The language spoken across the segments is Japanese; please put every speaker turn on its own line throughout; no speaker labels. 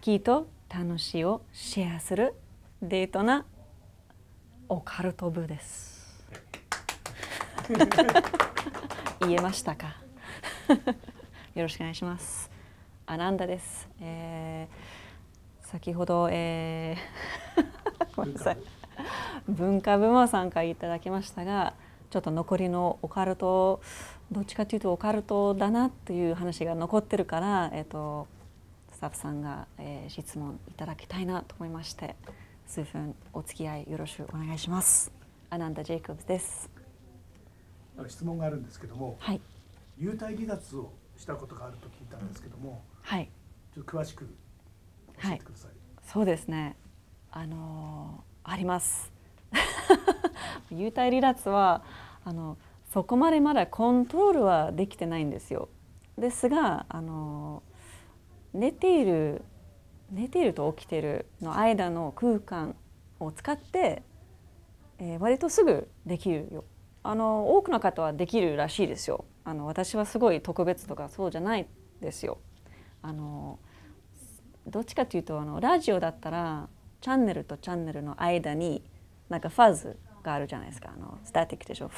きと楽しいをシェアするデートなオカルト部です 言えましたか よろしくお願いしますアナンダです、えー、先ほど、えー、ごめんなさい文化部も参加いただきましたがちょっと残りのオカルトどっちかというとオカルトだなっていう話が残ってるから、えっとスタッフさんが、えー、質問いただきたいなと思いまして数分お付き合いよろしくお願いしますアナンダ・ジェイコブズです質問があるんですけども、はい、幽体離脱をしたことがあると聞いたんですけども、はい、ちょっと詳しく教えてください、はい、そうですねあのー、あります 幽体離脱はあのそこまでまだコントロールはできてないんですよですがあのー寝ている寝ていると起きてるの間の空間を使って、えー、割とすぐできるよあの多くの方はできるらしいですよあの私はすごい特別とかそうじゃないですよあのどっちかというとあのラジオだったらチャンネルとチャンネルの間になんかファズがあるじゃないですかあのスタティックでしょフ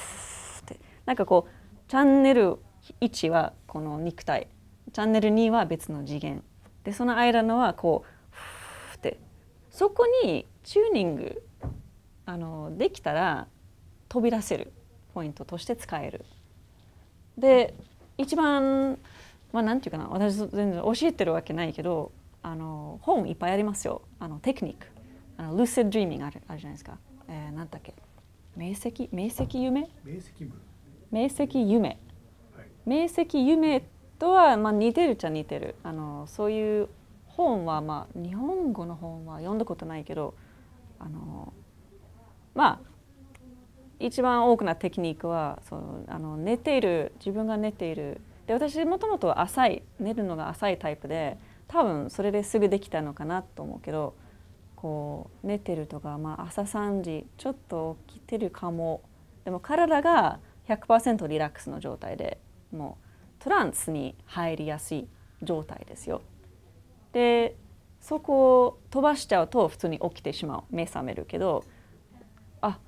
ーってなんかこうチャンネル位置はこの肉体チャンネル2は別の次元でその間のはこうふってそこにチューニングあのできたら飛び出せるポイントとして使える。で一番まあ、なんていうかな私全然教えてるわけないけどあの本いっぱいありますよあのテクニックあのルーセッド・ドリーミングあるあるじゃないですか、えー、なんだっけ明晰明晰夢明晰夢明晰夢、はい、明晰夢とは、まあ、似てるっちゃ似てるあのそういう本は、まあ、日本語の本は読んだことないけどあのまあ一番多くなテクニックはそのあの寝ている自分が寝ているで私もともと浅い寝るのが浅いタイプで多分それですぐできたのかなと思うけどこう寝てるとか、まあ、朝3時ちょっと起きてるかもでも体が100%リラックスの状態でもうトランスに入りやすい状態ですよ。でそこを飛ばしちゃうと普通に起きてしまう目覚めるけどあ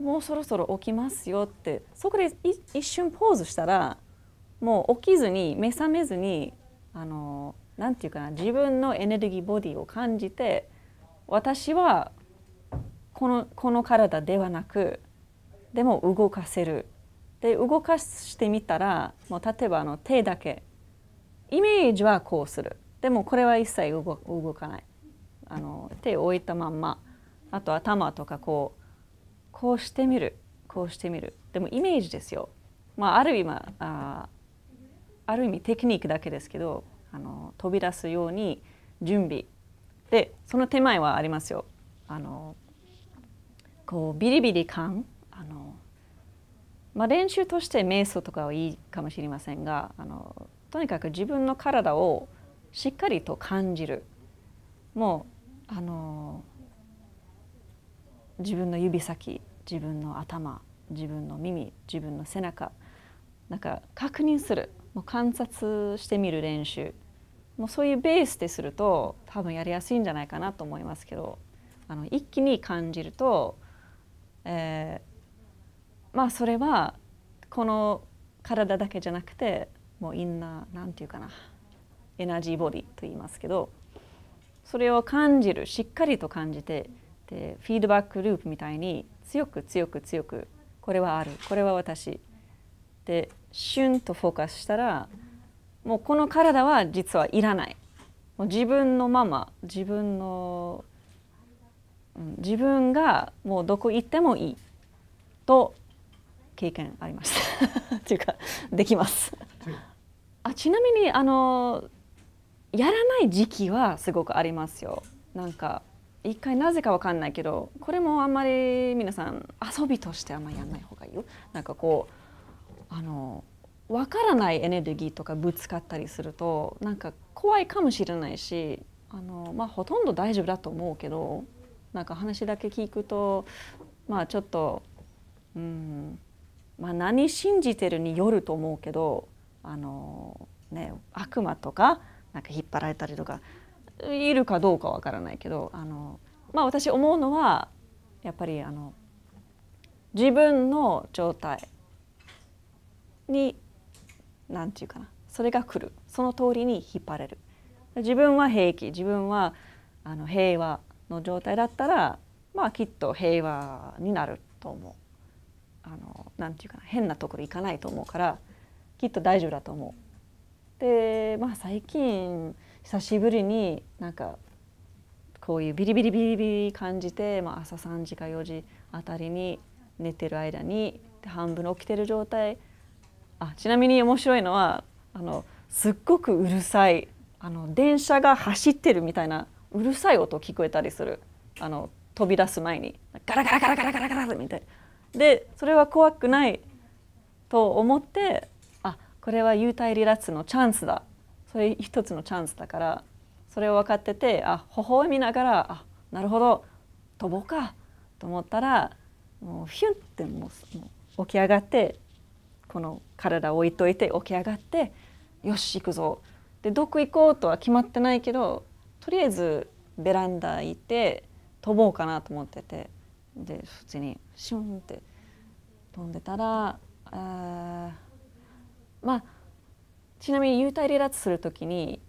もうそろそろ起きますよってそこで一瞬ポーズしたらもう起きずに目覚めずにあのなんていうかな自分のエネルギーボディを感じて私はこのこの体ではなくでも動かせるで動かしてみたらもう例えばあの手だけイメージはこうするでもこれは一切動かないあの手を置いたまんまあと頭とかこうこうしてみるこうしてみるでもイメージですよ、まあ、ある意味あある意味テクニックだけですけどあの飛び出すように準備でその手前はありますよあのこうビリビリ感まあ、練習として瞑想とかはいいかもしれませんがあのとにかく自分の体をしっかりと感じるもうあの自分の指先自分の頭自分の耳自分の背中なんか確認するもう観察してみる練習もうそういうベースですると多分やりやすいんじゃないかなと思いますけどあの一気に感じると、えー、まあそれはこの体だけじゃなくてもうインナーなんていうかなエナジーボディと言いますけどそれを感じるしっかりと感じてでフィードバックループみたいに強く強く強くこれはあるこれは私でシュンとフォーカスしたらもうこの体は実はいらないもう自分のまま自分の、うん、自分がもうどこ行ってもいいと経験あります っていうかできますあちなみにあのやらない時期はすごくありますよなんか一回なぜかわかんないけどこれもあんまり皆さん遊びとしてあんまりやんない方がいいよなんかこうあのわからないエネルギーとかぶつかったりするとなんか怖いかもしれないしあの、まあ、ほとんど大丈夫だと思うけどなんか話だけ聞くとまあちょっとうんまあ、何信じてるによると思うけどあの、ね、悪魔とかなんか引っ張られたりとかいるかどうかわからないけどあの、まあ、私思うのはやっぱりあの自分の状態に何て言うかなそれが来るその通りに引っ張れる自分は平気自分はあの平和の状態だったらまあきっと平和になると思う。あのなんていうかな変なところ行かないと思うからきっと大丈夫だと思う。でまあ最近久しぶりになんかこういうビリビリビリビリ感じて、まあ、朝3時か4時あたりに寝てる間に半分起きてる状態あちなみに面白いのはあのすっごくうるさいあの電車が走ってるみたいなうるさい音聞こえたりするあの飛び出す前にガラガラガラガラガラガラみたいなでそれは怖くないと思ってあこれは幽体離脱のチャンスだそれ一つのチャンスだからそれを分かっててあ微笑みながらあなるほど飛ぼうかと思ったらもうヒュンってもう起き上がってこの体を置いといて起き上がってよし行くぞでどこ行こうとは決まってないけどとりあえずベランダ行って飛ぼうかなと思ってて。で普通にシュンって飛んでたらあまあちなみに幽体離脱する時に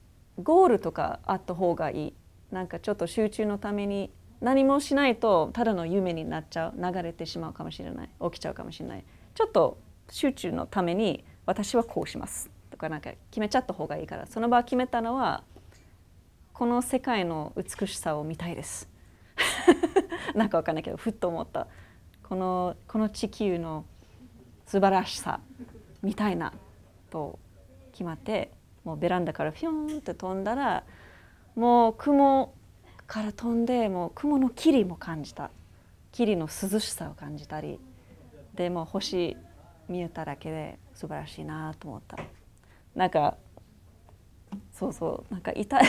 ゴールとかあった方がいいなんかちょっと集中のために何もしないとただの夢になっちゃう流れてしまうかもしれない起きちゃうかもしれないちょっと集中のために私はこうしますとかなんか決めちゃった方がいいからその場決めたのはこの世界の美しさを見たいです なんかわかんないけどふっと思ったこのこの地球の素晴らしさみたいなと決まってもうベランダからピューンって飛んだらもう雲から飛んでもう雲の霧も感じた霧の涼しさを感じたりでもう星見えただけで素晴らしいなと思ったなんかそうそうなんか痛い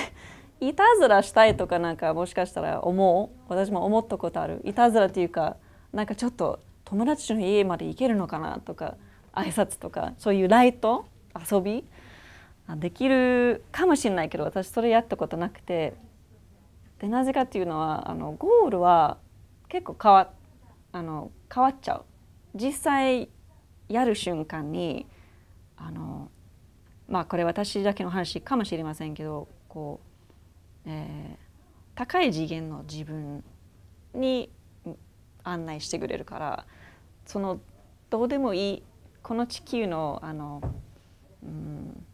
いたずらしたいとかなんかもしかしたら思う私も思ったことあるいたずらっていうかなんかちょっと友達の家まで行けるのかなとか挨拶とかそういうライト遊びできるかもしれないけど私それやったことなくてでなぜかっていうのはあのゴールは結構変わあの変わっちゃう実際やる瞬間にあのまあこれ私だけの話かもしれませんけどこうえー、高い次元の自分に案内してくれるからそのどうでもいいこの地球のあの、うん、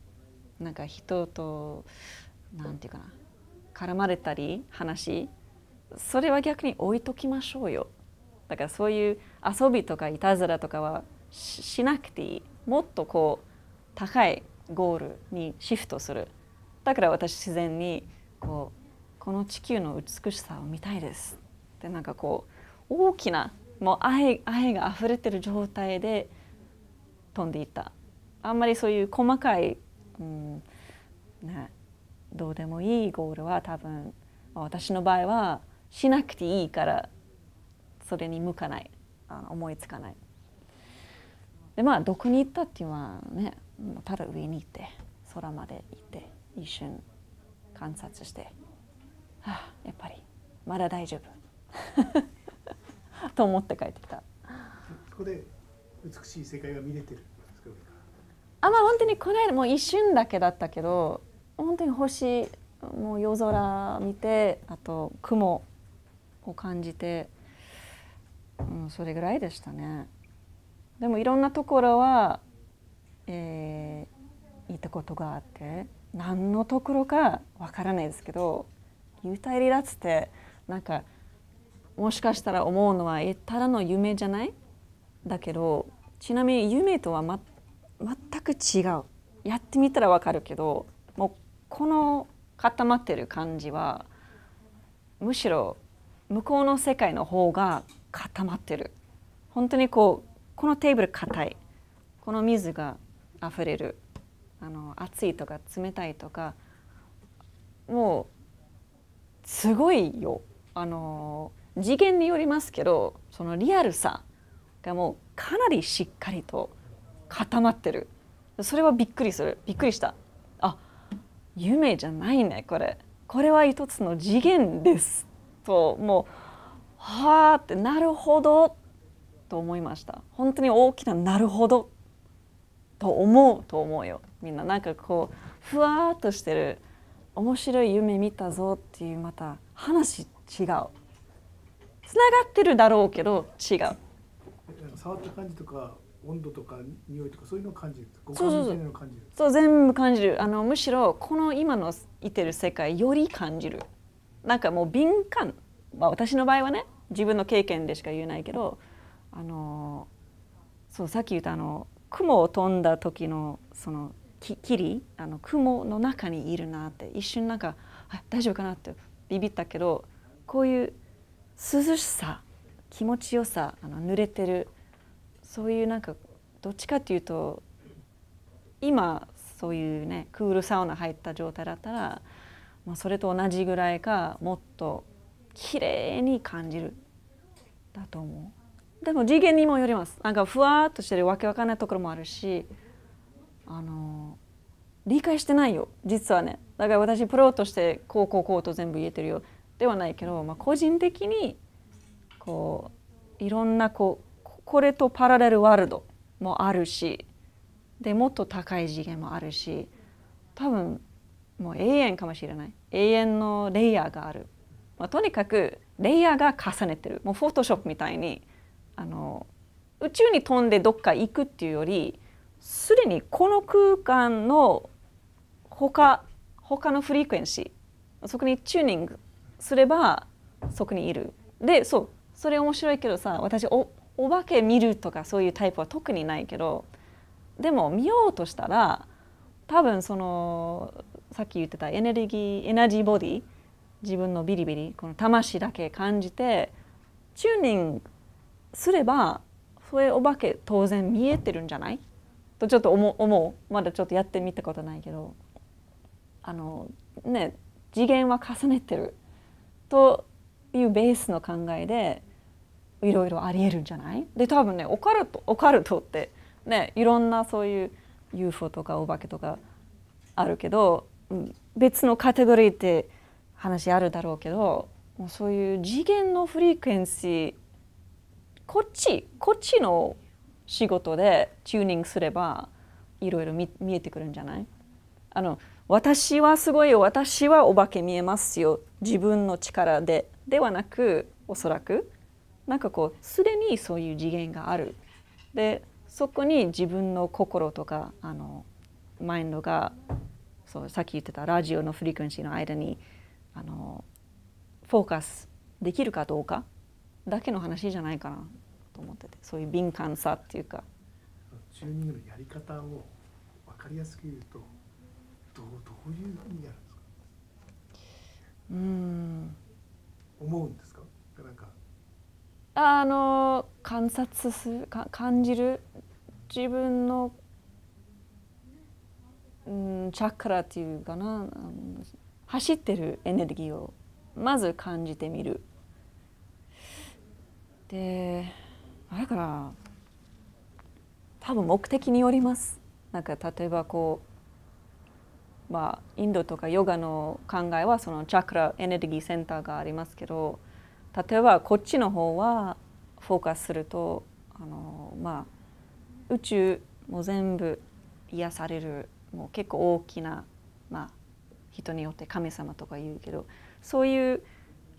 なんか人となんていうかな絡まれたり話それは逆に置いときましょうよだからそういう遊びとかいたずらとかはしなくていいもっとこう高いゴールにシフトするだから私自然にこうこの地球の美しさを見たいですってなんかこう大きなもう愛愛が溢れてる状態で飛んでいったあんまりそういう細かい、うんね、どうでもいいゴールは多分私の場合はしなくていいからそれに向かないあの思いつかない。でまあどこに行ったっていうのはねただ上に行って空まで行って一瞬観察して、はあやっぱりまだ大丈夫 と思って帰ってきた。ここで美しい世界が見れてるあまあ本当にこの間もう一瞬だけだったけど本当に星もう夜空見てあと雲を感じて、うん、それぐらいでしたね。でもいろんなところは、えー、行ったことがあって。何のところかわからないですけど幽体離脱ってなんかもしかしたら思うのはただの夢じゃないだけどちなみに夢とは、ま、全く違うやってみたらわかるけどもうこの固まってる感じはむしろ向こうの世界の方が固まってる本当にこうこのテーブル硬いこの水が溢れるあの暑いとか冷たいとかもうすごいよあの次元によりますけどそのリアルさがもうかなりしっかりと固まってるそれはびっくりするびっくりしたあ夢じゃないねこれこれは一つの次元ですともうはあってなるほどと思いました本当に大きななるほどと思うと思うよみんななんかこうふわっとしてる面白い夢見たぞっていうまた話違うつながってるだろうけど違う触った感じとか温度とか匂いとかそういうのを感じるそう全部感じるあのむしろこの今のいてる世界より感じるなんかもう敏感、まあ、私の場合はね自分の経験でしか言えないけどあのそうさっき言ったあの雲を飛んだ時のそのき霧あの雲の中にいるなって一瞬なんかあ大丈夫かなってビビったけどこういう涼しさ気持ちよさあの濡れてるそういうなんかどっちかっていうと今そういうねクールサウナ入った状態だったら、まあ、それと同じぐらいかもっと綺麗に感じるだと思うでも次元にもよりますなんかふわっとしてるわけわかんないところもあるしあの理解してないよ実はねだから私プロとしてこうこうこうと全部言えてるよではないけど、まあ、個人的にこういろんなこうこれとパラレルワールドもあるしでもっと高い次元もあるし多分もう永遠かもしれない永遠のレイヤーがある、まあ、とにかくレイヤーが重ねてるもうフォトショップみたいにあの宇宙に飛んでどっか行くっていうよりすでにこの空間の他他のフリークエンシーそこにチューニングすればそこにいるでそうそれ面白いけどさ私おお化け見るとかそういうタイプは特にないけどでも見ようとしたら多分そのさっき言ってたエネルギーエナジーボディ自分のビリビリこの魂だけ感じてチューニングすればそれお化け当然見えてるんじゃないとちょっと思うまだちょっとやってみたことないけどあのね次元は重ねてるというベースの考えでいろいろありえるんじゃないで多分ねオカルトオカルトってねいろんなそういう UFO とかお化けとかあるけど、別のカテゴリーって話あるだろうけどもうそういう次元のフリークエンシーこっちこっちの仕事でチューニングすればいろいろ見えてくるんじゃないあの私はすごいよ私はお化け見えますよ自分の力でではなくおそらくなんかこうすでにそういう次元があるでそこに自分の心とかあのマインドがそうさっき言ってたラジオのフリクエンシーの間にあのフォーカスできるかどうかだけの話じゃないかなと思っててそういう敏感さっていうか。チューニングのやり方を分かりやすく言うとどうどういうふうにやるんですかうん思うんですかなんかあの観察するか感じる自分の、うん、チャクラっていうかな走ってるエネルギーをまず感じてみる。であれから多分目的によります。なんか例えばこうまあ、インドとかヨガの考えはそのチャクラエネルギーセンターがありますけど例えばこっちの方はフォーカスするとあの、まあ、宇宙も全部癒されるもう結構大きな、まあ、人によって神様とか言うけどそういう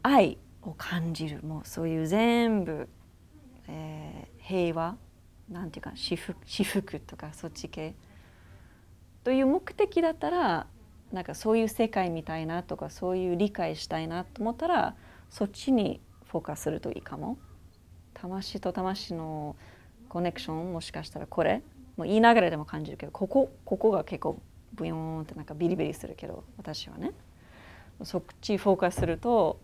愛を感じるもうそういう全部、えー、平和なんていうか私服私服とかそっち系。という目的だったらなんかそういう世界みたいなとかそういう理解したいなと思ったらそっちにフォーカスするといいかも。魂と魂のコネクションもしかしたらこれもう言いながらでも感じるけどここここが結構ブヨーンってなんかビリビリするけど私はねそっちフォーカスすると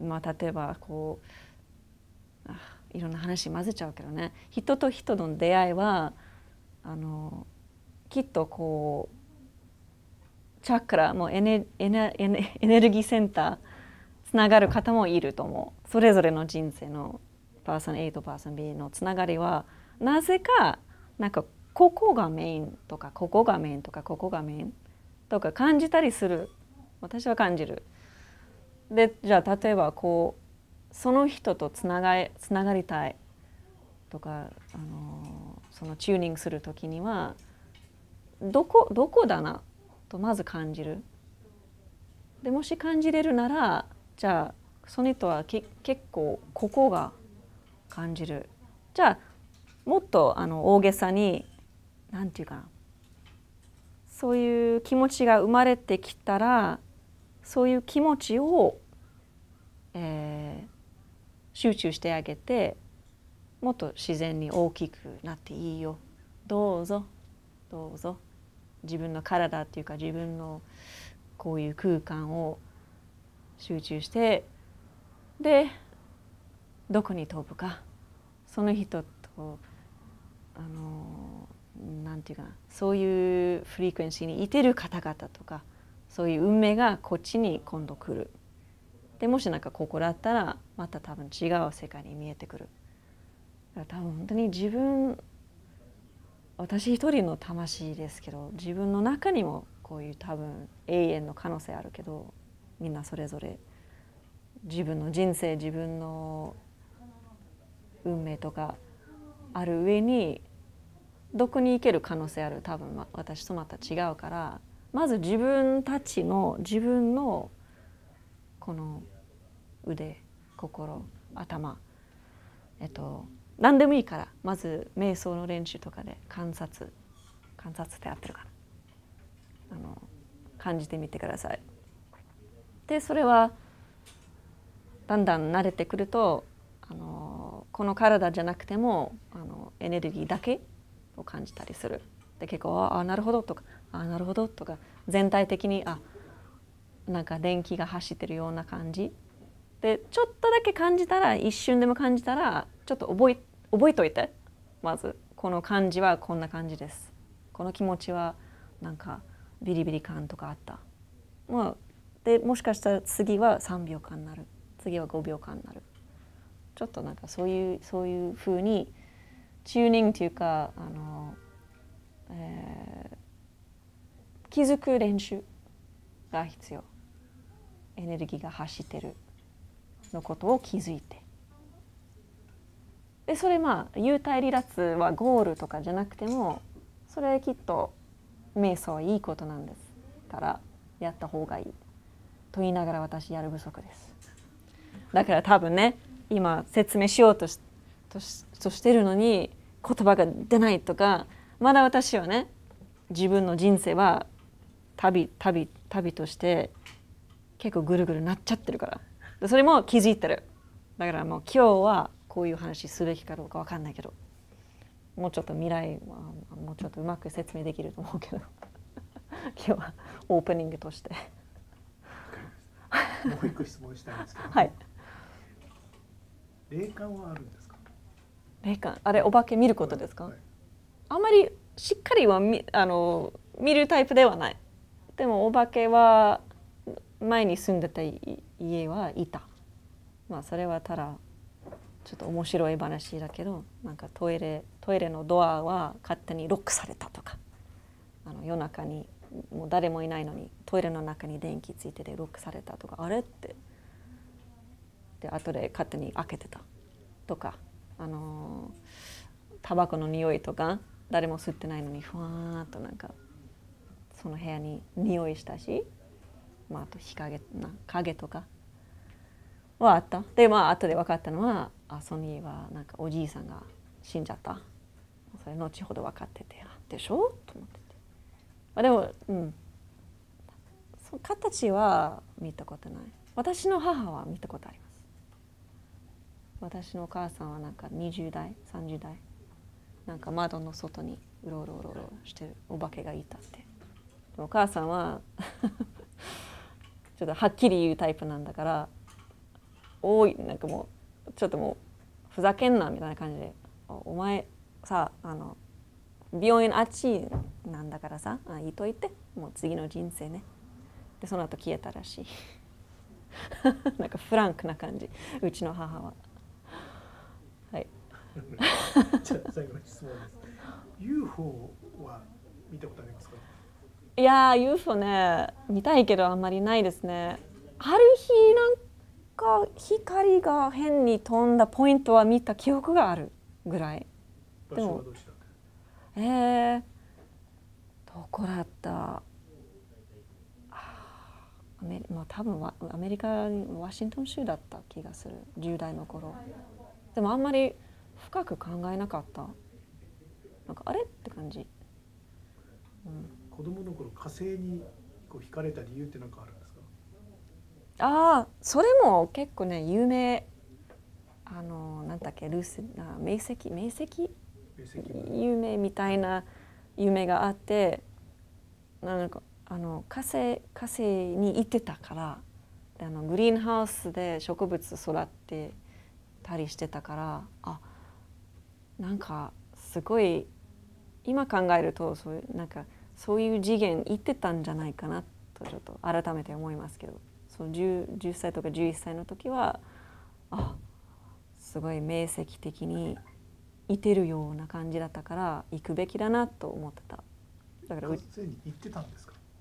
まあ例えばこういろんな話混ぜちゃうけどね人と人の出会いはあのきっとこうチャクラもエネエネエネルギーセンターつながる方もいると思うそれぞれの人生のパーソン A とパーソン B のつながりはなぜかなんかここがメインとかここがメインとかここがメインとか感じたりする私は感じる。でじゃあ例えばこうその人とつながつながりたいとかあのそのチューニングする時にはどこどこだなとまず感じる。でもし感じれるならじゃあその人は結構ここが感じる。じゃあもっとあの大げさに何て言うかなそういう気持ちが生まれてきたらそういう気持ちを、えー、集中してあげてもっと自然に大きくなっていいよどうぞどうぞ自分の体っていうか自分のこういう空間を集中してでどこに飛ぶかその人とあのなんていうかそういうフリークエンシーにいてる方々とかそういう運命がこっちに今度来るでもしなんかここだったらまた多分違う世界に見えてくる。多分本当に自分私一人の魂ですけど自分の中にもこういう多分永遠の可能性あるけどみんなそれぞれ自分の人生自分の運命とかある上にどこに行ける可能性ある多分私とまた違うからまず自分たちの自分のこの腕心頭えっと何でもいいからまず瞑想の練習とかで観察観察ってやってるかなあの感じてみてください。でそれはだんだん慣れてくるとあのこの体じゃなくてもあのエネルギーだけを感じたりする。で結構ああなるほどとかあなるほどとか全体的にあなんか電気が走ってるような感じでちょっとだけ感じたら一瞬でも感じたらちょっと覚え覚えといてまずこの感じはこんな感じですこの気持ちはなんかビリビリ感とかあった、まあ、でもしかしたら次は3秒間になる次は5秒間になるちょっとなんかそういうそういうふうにチューニングというかあの、えー、気づく練習が必要エネルギーが走ってるのことを気づいてでそれまあ幽体離脱はゴールとかじゃなくてもそれきっと瞑想はいいことなんですからやった方がいいと言いながら私やる不足ですだから多分ね今説明しようとしとしとしてるのに言葉が出ないとかまだ私はね自分の人生は旅旅旅として結構ぐるぐるなっちゃってるからそれも気づいてるだからもう今日はこういう話すべきかどうか分かんないけどもうちょっと未来はもうちょっとうまく説明できると思うけど 今日はオープニングとしてもう一個質問したいんですけど、はい、霊感はあるんですか霊感あれお化け見ることですか、はい、あんまりしっかりはみあの見るタイプではないでもお化けは前に住んでた家はいたまあそれはただちょっと面白い話だけどなんかトイレトイレのドアは勝手にロックされたとかあの夜中にもう誰もいないのにトイレの中に電気ついててロックされたとかあれってで後で勝手に開けてたとかあのタバコの匂いとか誰も吸ってないのにふわーっとなんかその部屋に匂いしたし、まあ、あと日陰な影とかはあったでまあ後で分かったのはあソニーはなんかおじいさんが死んじゃったそれ後ほど分かっててでしょと思ってて、まあ、でもうんそ形は見たことない私の母は見たことあります私のお母さんはなんか20代30代なんか窓の外にうろうろうろうろしてるお化けがいたってお母さんは ちょっとはっきり言うタイプなんだから多いなんかもうちょっともうふざけんなみたいな感じで「お前さあの病院あっちなんだからさあいいといてもう次の人生ね」でその後消えたらしい なんかフランクな感じうちの母ははい 最後の質問です UFO は見たことありますかいや UFO ね見たいけどあんまりないですねある日なんか光が変に飛んだポイントは見た記憶があるぐらいでもえー、どこだったアメまあ、多分アメリカワシントン州だった気がする10代の頃でもあんまり深く考えなかったなんかあれって感じ、うん、子供の頃火星にこう惹かれた理由って何かあるああそれも結構ね有名あのなんだっけルースあ明晰明晰夢みたいな夢があってなんかあの火星火星に行ってたからあのグリーンハウスで植物育ってたりしてたからあなんかすごい今考えるとそういうなんかそういう次元行ってたんじゃないかなとちょっと改めて思いますけど。その 10, 10歳とか11歳の時はあすごい明晰的にいてるような感じだったから行くべきだなと思ってただから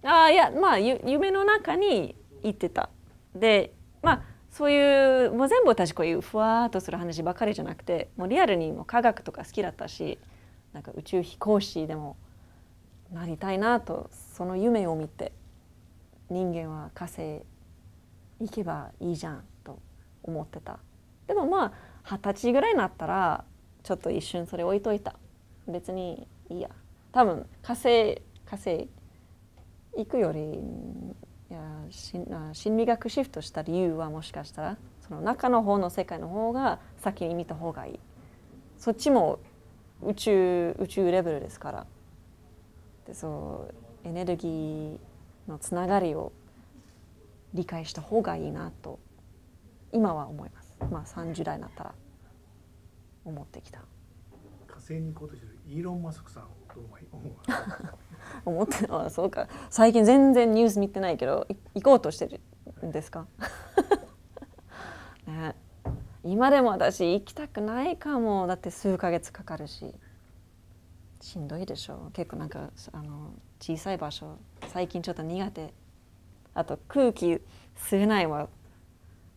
ああいやまあ夢の中に行ってたでまあそういうもう全部私こういうふわっとする話ばかりじゃなくてもうリアルにも科学とか好きだったしなんか宇宙飛行士でもなりたいなとその夢を見て人間は火星行けばいいじゃんと思ってたでもまあ二十歳ぐらいになったらちょっと一瞬それ置いといた別にいいや多分火星火星行くよりいや心理学シフトした理由はもしかしたらその中の方の世界の方が先に見た方がいいそっちも宇宙宇宙レベルですからでそうエネルギーのつながりを理解した方がいいなと今は思いますまあ30代になったら思ってきた火星に行こうとしてるイーロン・マスクさんをどう思思ってはそうか最近全然ニュース見てないけどい行こうとしてるんですかね今でも私行きたくないかもだって数ヶ月かかるししんどいでしょう結構なんかあの小さい場所最近ちょっと苦手あと空気吸えないは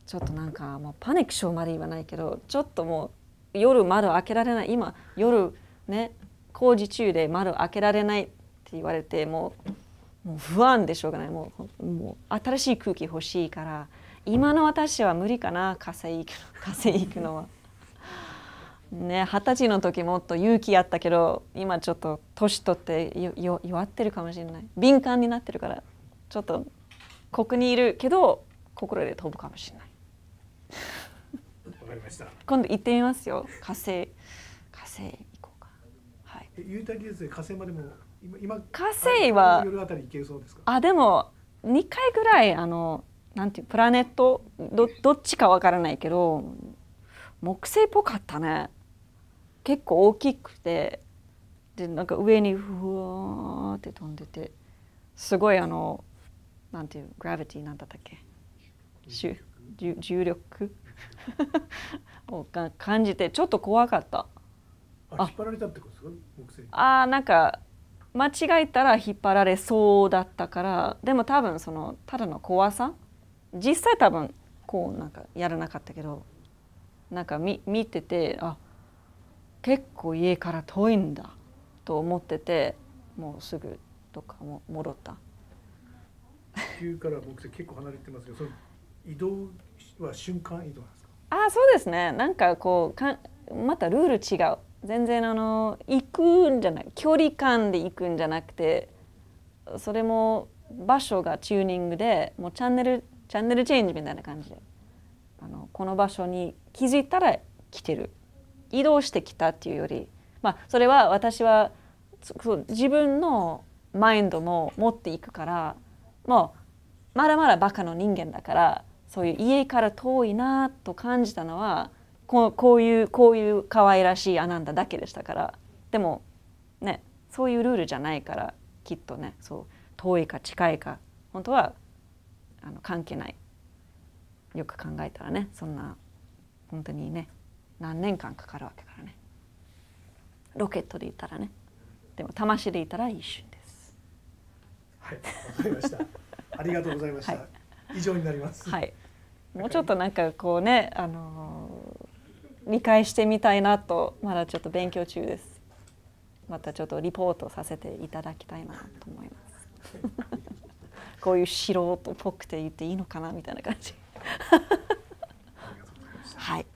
ちょっとなんかもうパニック症まで言わないけどちょっともう夜窓開けられない今夜ね工事中で窓開けられないって言われてもうもう不安でしょうがないもうもう新しい空気欲しいから今の私は無理かな火星行く火星行くのは。ね二十歳の時もっと勇気あったけど今ちょっと年取って弱ってるかもしれない敏感になってるからちょっとここにいるけど心で飛ぶかもしれない。わかりました。今度行ってみますよ。火星火星行こうか。はい。ゆうたりで火星までも今火星は夜あたり行けそうですか。あでも二回ぐらいあのなんていうプラネットどどっちかわからないけど木星っぽかったね。結構大きくてでなんか上にふわって飛んでてすごいあの。なんていうグラビティなんだったっけ重重力 をが感じてちょっと怖かった。あ引ああなんか間違えたら引っ張られそうだったからでも多分そのただの怖さ実際多分こうなんかやらなかったけどなんか見見ててあ結構家から遠いんだと思っててもうすぐとかも戻った。地球から僕結構離れてますけど、その移動は瞬間移動なんですか。あ、そうですね。なんかこうかまたルール違う。全然あの行くんじゃない距離感で行くんじゃなくてそれも場所がチューニングでもうチャンネルチャンネルチェンジみたいな感じであのこの場所に気づいたら来てる移動してきたっていうよりまあそれは私は自分のマインドも持っていくからもうまだまだバカの人間だからそういう家から遠いなと感じたのはこうこういうこういう可愛らしいアナンダだけでしたからでもねそういうルールじゃないからきっとねそう遠いか近いか本当はあの関係ないよく考えたらねそんな本当にね何年間かかるわけからねロケットでいたらねでも魂でいたら一瞬はい、わかりました。ありがとうございました。はい、以上になります。はい。もうちょっとなんかこうね、あのー、理解してみたいなとまだちょっと勉強中です。またちょっとリポートさせていただきたいなと思います。こういう素人っぽくて言っていいのかなみたいな感じ。はい。